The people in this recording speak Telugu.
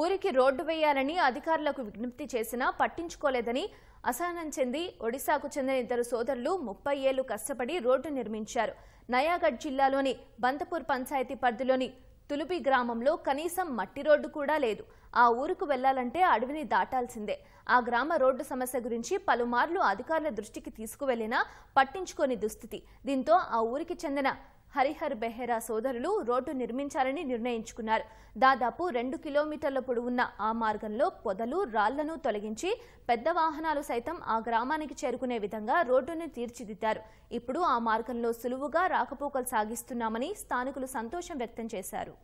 ఊరికి రోడ్డు వేయాలని అధికారులకు విజ్ఞప్తి చేసినా పట్టించుకోలేదని అసహనం చెంది ఒడిశాకు చెందిన ఇద్దరు సోదరులు ముప్పై ఏళ్లు కష్టపడి రోడ్డు నిర్మించారు నయాగఢ్ జిల్లాలోని బంతపూర్ పంచాయతీ పరిధిలోని తులుపి గ్రామంలో కనీసం మట్టి రోడ్డు కూడా లేదు ఆ ఊరుకు వెళ్లాలంటే అడవిని దాటాల్సిందే ఆ గ్రామ రోడ్డు సమస్య గురించి పలుమార్లు అధికారుల దృష్టికి తీసుకువెళ్లినా పట్టించుకోని దుస్థితి దీంతో ఆ ఊరికి చెందిన హరిహర్ బెహెరా సోదరులు రోడ్డు నిర్మించాలని నిర్ణయించుకున్నారు దాదాపు రెండు కిలోమీటర్ల పొడవున్న ఆ మార్గంలో పొదలు రాళ్లను తొలగించి పెద్ద వాహనాలు సైతం ఆ గ్రామానికి చేరుకునే విధంగా రోడ్డును తీర్చిదిద్దారు ఇప్పుడు ఆ మార్గంలో సులువుగా రాకపోకలు సాగిస్తున్నామని స్థానికులు సంతోషం వ్యక్తం చేశారు